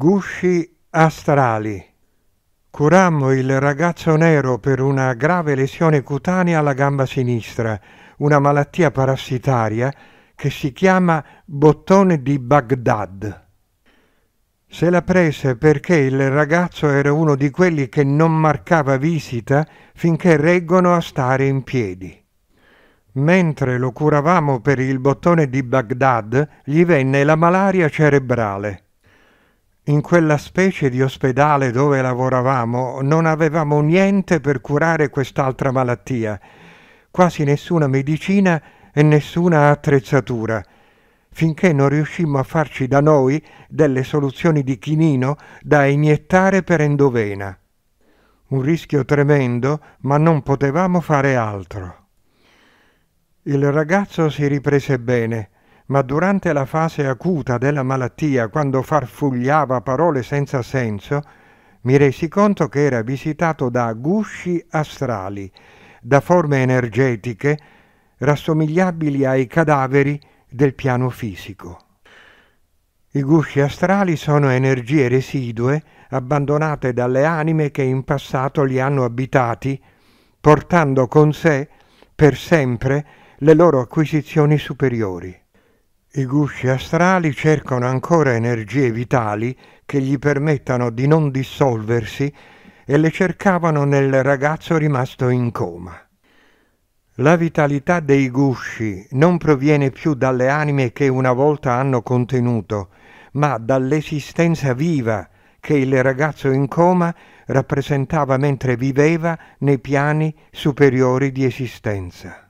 Gusci astrali. Curammo il ragazzo nero per una grave lesione cutanea alla gamba sinistra, una malattia parassitaria che si chiama bottone di Baghdad. Se la prese perché il ragazzo era uno di quelli che non marcava visita finché reggono a stare in piedi. Mentre lo curavamo per il bottone di Baghdad, gli venne la malaria cerebrale in quella specie di ospedale dove lavoravamo non avevamo niente per curare quest'altra malattia, quasi nessuna medicina e nessuna attrezzatura, finché non riuscimmo a farci da noi delle soluzioni di chinino da iniettare per endovena. Un rischio tremendo, ma non potevamo fare altro. Il ragazzo si riprese bene, ma durante la fase acuta della malattia, quando farfugliava parole senza senso, mi resi conto che era visitato da gusci astrali, da forme energetiche rassomigliabili ai cadaveri del piano fisico. I gusci astrali sono energie residue abbandonate dalle anime che in passato li hanno abitati, portando con sé per sempre le loro acquisizioni superiori. I gusci astrali cercano ancora energie vitali che gli permettano di non dissolversi e le cercavano nel ragazzo rimasto in coma. La vitalità dei gusci non proviene più dalle anime che una volta hanno contenuto, ma dall'esistenza viva che il ragazzo in coma rappresentava mentre viveva nei piani superiori di esistenza.